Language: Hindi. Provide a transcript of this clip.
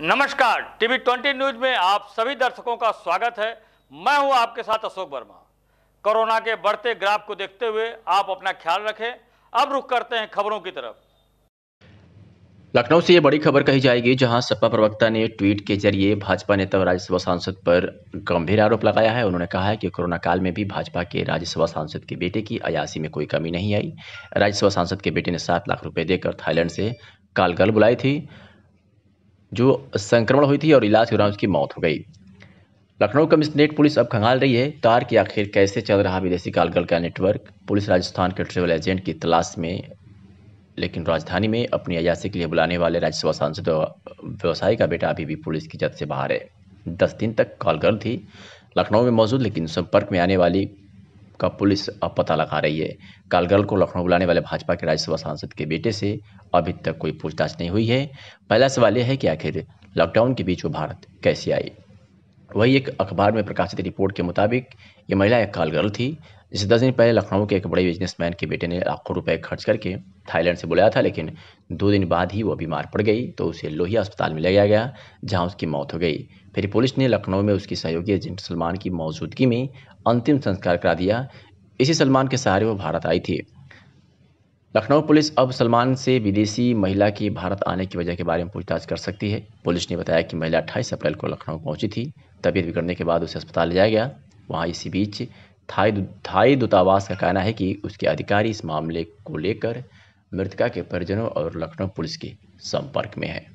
नमस्कार टीवी ट्वेंटी न्यूज में आप सभी दर्शकों का स्वागत है मैं हूं आपके साथ अशोक वर्मा कोरोना के बढ़ते ग्राफ को देखते हुए आप अपना ख्याल रखें अब रुख करते हैं खबरों की तरफ लखनऊ से ये बड़ी खबर कही जाएगी जहां सपा प्रवक्ता ने ट्वीट के जरिए भाजपा नेता और राज्यसभा सांसद पर गंभीर आरोप लगाया है उन्होंने कहा है कि कोरोना काल में भी भाजपा के राज्यसभा सांसद के बेटे की अयासी में कोई कमी नहीं आई राज्यसभा सांसद के बेटे ने सात लाख रुपए देकर थाईलैंड से कालगल बुलाई थी जो संक्रमण हुई थी और इलाज के दौरान उसकी मौत हो गई लखनऊ कमिश्नरेट पुलिस अब खंगाल रही है तार की आखिर कैसे चल रहा विदेशी कालगल का नेटवर्क पुलिस राजस्थान के ट्रेवल एजेंट की तलाश में लेकिन राजधानी में अपनी अयासी के लिए बुलाने वाले राज्यसभा सांसद व्यवसायी का बेटा अभी भी पुलिस की जद से बाहर है दस दिन तक कॉल गर्ल थी लखनऊ में मौजूद लेकिन संपर्क में आने वाली का पुलिस अब पता लगा रही है कालगल को लखनऊ बुलाने वाले भाजपा के राज्यसभा सांसद के बेटे से अभी तक कोई पूछताछ नहीं हुई है पहला सवाल यह है कि आखिर लॉकडाउन के बीच वो भारत कैसे आई वही एक अखबार में प्रकाशित रिपोर्ट के मुताबिक ये महिला एक कॉल गर्ल थी जिसे दस दिन पहले लखनऊ के एक बड़े बिजनेसमैन के बेटे ने लाखों रुपए खर्च करके थाईलैंड से बुलाया था लेकिन दो दिन बाद ही वह बीमार पड़ गई तो उसे लोहिया अस्पताल में ले जाया गया जहाँ उसकी मौत हो गई फिर पुलिस ने लखनऊ में उसकी सहयोगी एजेंट सलमान की मौजूदगी में अंतिम संस्कार करा दिया इसी सलमान के सहारे वो भारत आई थी लखनऊ पुलिस अब सलमान से विदेशी महिला की भारत आने की वजह के बारे में पूछताछ कर सकती है पुलिस ने बताया कि महिला 28 अप्रैल को लखनऊ पहुंची थी तबीयत बिगड़ने के बाद उसे अस्पताल ले जाया गया वहां इसी बीच थाई थाई दूतावास का कहना है कि उसके अधिकारी इस मामले को लेकर मृतका के परिजनों और लखनऊ पुलिस के संपर्क में है